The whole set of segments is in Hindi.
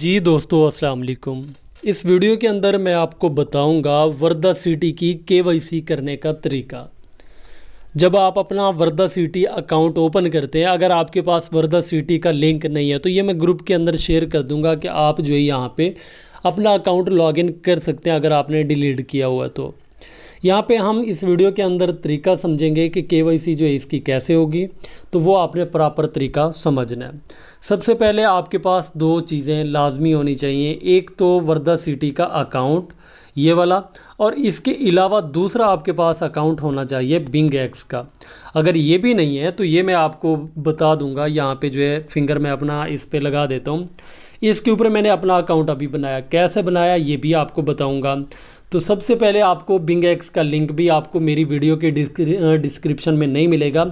जी दोस्तों अस्सलाम वालेकुम इस वीडियो के अंदर मैं आपको बताऊंगा वर्दा सिटी की केवाईसी करने का तरीका जब आप अपना वर्दा सिटी अकाउंट ओपन करते हैं अगर आपके पास वर्दा सिटी का लिंक नहीं है तो ये मैं ग्रुप के अंदर शेयर कर दूंगा कि आप जो है यहाँ पे अपना अकाउंट लॉगिन कर सकते हैं अगर आपने डिलीट किया हुआ तो यहाँ पे हम इस वीडियो के अंदर तरीका समझेंगे कि के जो है इसकी कैसे होगी तो वो आपने प्रॉपर तरीका समझना है सबसे पहले आपके पास दो चीज़ें लाजमी होनी चाहिए एक तो वर्धा सिटी का अकाउंट ये वाला और इसके अलावा दूसरा आपके पास अकाउंट होना चाहिए बिंग एक्स का अगर ये भी नहीं है तो ये मैं आपको बता दूंगा यहाँ पे जो है फिंगर मैं अपना इस पर लगा देता हूँ इसके ऊपर मैंने अपना अकाउंट अभी बनाया कैसे बनाया ये भी आपको बताऊँगा तो सबसे पहले आपको बिंग एक्स का लिंक भी आपको मेरी वीडियो के डिस्क्रिप्शन में नहीं मिलेगा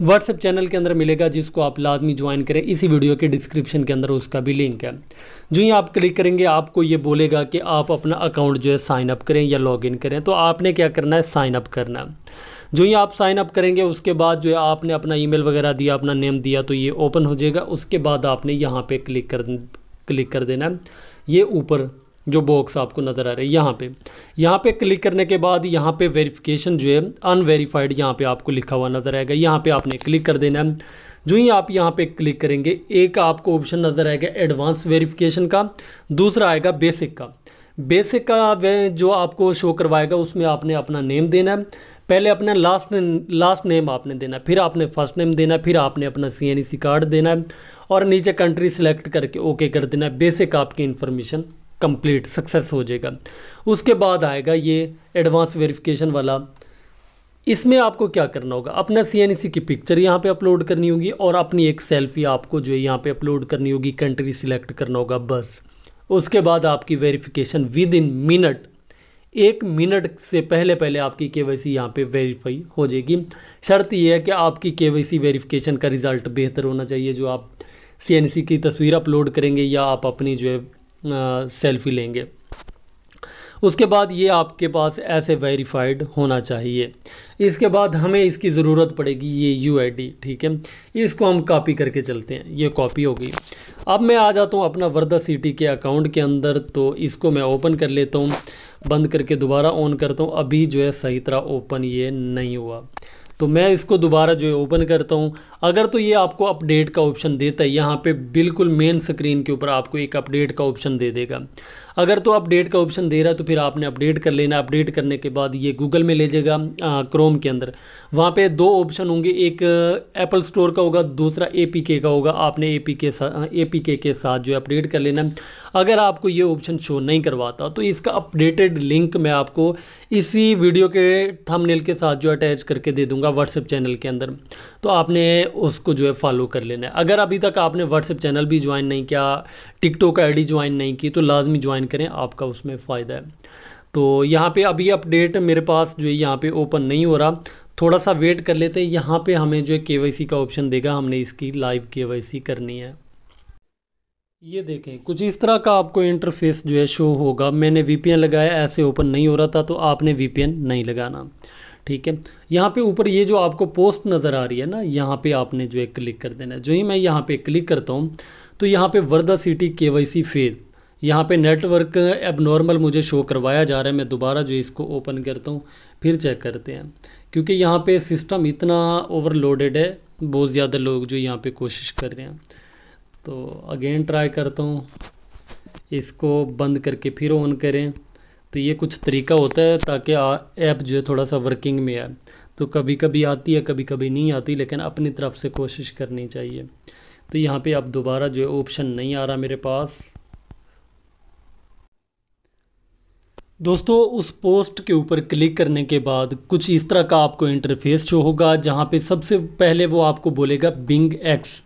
व्हाट्सएप चैनल के अंदर मिलेगा जिसको आप लाजमी ज्वाइन करें इसी वीडियो के डिस्क्रिप्शन के अंदर उसका भी लिंक है जो ही आप क्लिक करेंगे आपको ये बोलेगा कि आप अपना अकाउंट जो है साइन अप करें या लॉग करें तो आपने क्या करना है साइन अप करना है जो ही आप साइन अप करेंगे उसके बाद जो है आपने अपना ई वगैरह दिया अपना नेम दिया तो ये ओपन हो जाएगा उसके बाद आपने यहाँ पर क्लिक कर क्लिक कर देना ये ऊपर जो बॉक्स आपको नज़र आ रहा है यहाँ पे यहाँ पे क्लिक करने के बाद यहाँ पे वेरिफिकेशन जो है अनवेरीफाइड यहाँ पे आपको लिखा हुआ नज़र आएगा यहाँ पे आपने क्लिक कर देना है जो ही आप यहाँ पे क्लिक करेंगे एक आपको ऑप्शन नज़र आएगा एडवांस वेरिफिकेशन का दूसरा आएगा बेसिक का बेसिक का वे जो आपको शो करवाएगा उसमें आपने अपना नेम देना है पहले अपना लास्ट लास्ट नेम आपने देना फिर आपने फर्स्ट नेम देना फिर आपने अपना C N E C card देना है और नीचे कंट्री सेलेक्ट करके ओके कर देना बेसिक आपकी इन्फॉर्मेशन कंप्लीट सक्सेस हो जाएगा उसके बाद आएगा ये एडवांस वेरिफिकेशन वाला इसमें आपको क्या करना होगा अपना सी e की पिक्चर यहाँ पे अपलोड करनी होगी और अपनी एक सेल्फी आपको जो है यहाँ पे अपलोड करनी होगी कंट्री सिलेक्ट करना होगा बस उसके बाद आपकी वेरिफिकेशन विद इन मिनट एक मिनट से पहले पहले आपकी के वाई सी यहाँ पर वेरीफाई हो जाएगी शर्त यह है कि आपकी के वाई सी वेरीफिकेशन का रिज़ल्ट बेहतर होना चाहिए जो आप सी e की तस्वीर अपलोड करेंगे या आप अपनी जो है सेल्फी लेंगे उसके बाद ये आपके पास ऐसे वेरीफाइड होना चाहिए इसके बाद हमें इसकी ज़रूरत पड़ेगी ये यू ठीक है इसको हम कॉपी करके चलते हैं ये कॉपी गई अब मैं आ जाता हूँ अपना वर्धा सिटी के अकाउंट के अंदर तो इसको मैं ओपन कर लेता हूँ बंद करके दोबारा ऑन करता हूँ अभी जो है सही तरह ओपन ये नहीं हुआ तो मैं इसको दोबारा जो है ओपन करता हूँ अगर तो ये आपको अपडेट का ऑप्शन देता है यहाँ पे बिल्कुल मेन स्क्रीन के ऊपर आपको एक अपडेट का ऑप्शन दे देगा अगर तो अपडेट का ऑप्शन दे रहा है तो फिर आपने अपडेट कर लेना अपडेट करने के बाद ये गूगल में ले जाएगा क्रोम के अंदर वहाँ पे दो ऑप्शन होंगे एक एप्पल स्टोर का होगा दूसरा ए का होगा आपने ए पी के ए के साथ जो अपडेट कर लेना अगर आपको ये ऑप्शन शो नहीं करवाता तो इसका अपडेटेड लिंक मैं आपको इसी वीडियो के थंबनेल के साथ जो अटैच करके दे दूंगा व्हाट्सएप चैनल के अंदर तो आपने उसको जो है फॉलो कर लेना है अगर अभी तक आपने व्हाट्सएप चैनल भी ज्वाइन नहीं किया टिकटॉक आई डी ज्वाइन नहीं की तो लाजमी ज्वाइन करें आपका उसमें फ़ायदा है तो यहाँ पे अभी अपडेट मेरे पास जो है यहाँ पे ओपन नहीं हो रहा थोड़ा सा वेट कर लेते हैं यहाँ पे हमें जो है के का ऑप्शन देगा हमने इसकी लाइव के करनी है ये देखें कुछ इस तरह का आपको इंटरफेस जो है शो होगा मैंने वी लगाया ऐसे ओपन नहीं हो रहा था तो आपने वी नहीं लगाना ठीक है यहाँ पे ऊपर ये जो आपको पोस्ट नज़र आ रही है ना यहाँ पे आपने जो है क्लिक कर देना है जो ही मैं यहाँ पे क्लिक करता हूँ तो यहाँ पे Wardha city KYC Y phase यहाँ पे नेटवर्क अब नॉर्मल मुझे शो करवाया जा रहा है मैं दोबारा जो इसको ओपन करता हूँ फिर चेक करते हैं क्योंकि यहाँ पे सिस्टम इतना ओवरलोडेड है बहुत ज़्यादा लोग जो यहाँ पे कोशिश कर रहे हैं तो अगेन ट्राई करता हूँ इसको बंद करके फिर ऑन करें तो ये कुछ तरीका होता है ताकि ऐप जो है थोड़ा सा वर्किंग में आए तो कभी कभी आती है कभी कभी नहीं आती लेकिन अपनी तरफ से कोशिश करनी चाहिए तो यहाँ पे अब दोबारा जो है ऑप्शन नहीं आ रहा मेरे पास दोस्तों उस पोस्ट के ऊपर क्लिक करने के बाद कुछ इस तरह का आपको इंटरफेस शो होगा जहाँ पे सबसे पहले वो आपको बोलेगा बिंग एक्स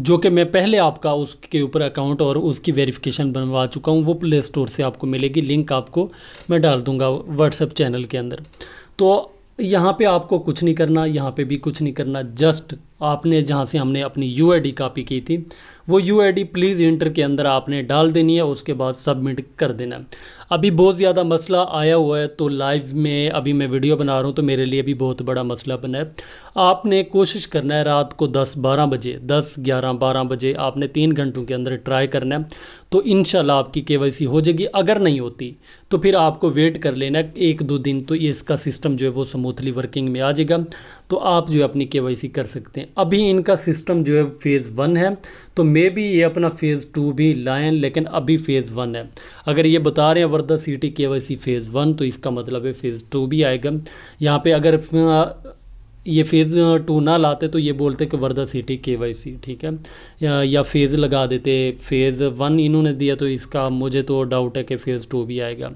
जो कि मैं पहले आपका उसके ऊपर अकाउंट और उसकी वेरिफिकेशन बनवा चुका हूँ वो प्ले स्टोर से आपको मिलेगी लिंक आपको मैं डाल दूँगा व्हाट्सएप चैनल के अंदर तो यहाँ पे आपको कुछ नहीं करना यहाँ पे भी कुछ नहीं करना जस्ट आपने जहाँ से हमने अपनी यू आई डी कापी की थी वो U I D please enter के अंदर आपने डाल देनी है उसके बाद सबमिट कर देना अभी बहुत ज़्यादा मसला आया हुआ है तो लाइव में अभी मैं वीडियो बना रहा हूँ तो मेरे लिए भी बहुत बड़ा मसला बना है आपने कोशिश करना है रात को दस बारह बजे दस ग्यारह बारह बजे आपने तीन घंटों के अंदर ट्राई करना है तो इन आपकी के हो जाएगी अगर नहीं होती तो फिर आपको वेट कर लेना एक दो दिन तो इसका सिस्टम जो है वो स्मूथली वर्किंग में आ जाएगा तो आप जो है अपनी के कर सकते हैं अभी इनका सिस्टम जो है फेज़ वन है तो मे भी ये अपना फेज़ टू भी लाएँ लेकिन अभी फेज़ वन है अगर ये बता रहे हैं द सिटी के वाई सी फेज़ वन तो इसका मतलब है फेज़ टू भी आएगा यहाँ पे अगर ये फेज़ टू ना लाते तो ये बोलते कि वर्धा सिटी के वाई सी ठीक है या, या फेज़ लगा देते फेज़ वन इन्होंने दिया तो इसका मुझे तो डाउट है कि फ़ेज़ टू भी आएगा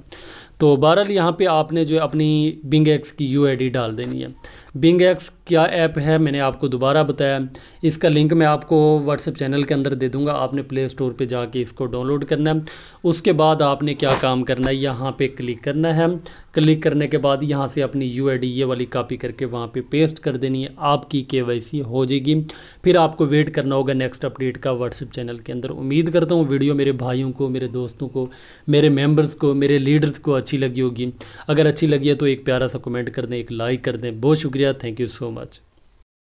तो बहरहाल यहाँ पे आपने जो अपनी बिंग एक्स की यू डाल देनी है बिंग एक्स क्या ऐप है मैंने आपको दोबारा बताया इसका लिंक मैं आपको व्हाट्सएप चैनल के अंदर दे दूँगा आपने प्ले स्टोर पर जाके इसको डाउनलोड करना है उसके बाद आपने क्या काम करना है यहाँ पर क्लिक करना है क्लिक करने के बाद यहाँ से अपनी यू ये वाली कापी करके वहाँ पर पे पेस्ट कर देनी है आपकी के हो जाएगी फिर आपको वेट करना होगा नेक्स्ट अपडेट का व्हाट्सएप चैनल के अंदर उम्मीद करता हूँ वीडियो मेरे भाइयों को मेरे दोस्तों को मेरे मेम्बर्स को मेरे लीडर्स को अच्छी लगी होगी अगर अच्छी लगी है तो एक प्यारा सा कमेंट कर दें एक लाइक कर दें बहुत शुक्रिया थैंक यू सो मच